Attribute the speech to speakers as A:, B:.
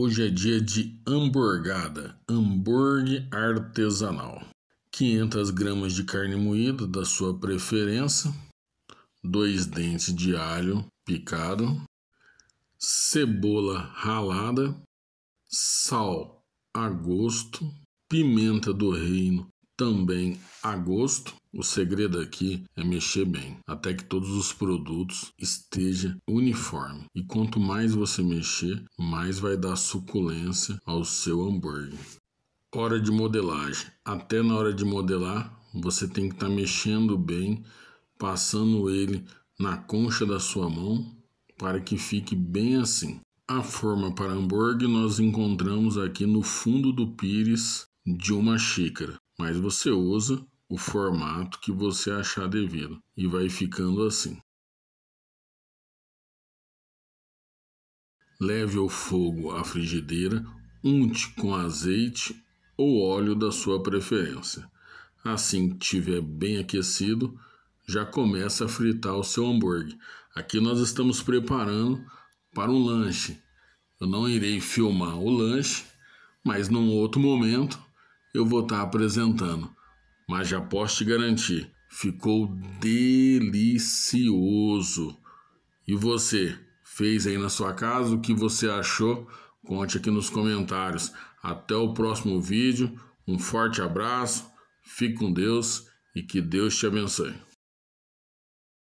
A: Hoje é dia de hamburgada, hambúrguer artesanal. 500 gramas de carne moída da sua preferência, dois dentes de alho picado, cebola ralada, sal a gosto, pimenta do reino também a gosto. O segredo aqui é mexer bem, até que todos os produtos estejam uniforme. E quanto mais você mexer, mais vai dar suculência ao seu hambúrguer. Hora de modelagem. Até na hora de modelar, você tem que estar tá mexendo bem, passando ele na concha da sua mão para que fique bem assim. A forma para hambúrguer nós encontramos aqui no fundo do pires de uma xícara mas
B: você usa o formato que você achar devido e vai ficando assim. Leve ao fogo a frigideira, unte com azeite ou óleo da sua preferência.
A: Assim que tiver bem aquecido, já começa a fritar o seu hambúrguer. Aqui nós estamos preparando para um lanche. Eu não irei filmar o lanche, mas num outro momento eu vou estar tá apresentando. Mas já posso te garantir, ficou delicioso. E você, fez aí na sua casa? O que você achou? Conte aqui nos comentários. Até o próximo vídeo. Um forte abraço, fique com Deus e que Deus te abençoe.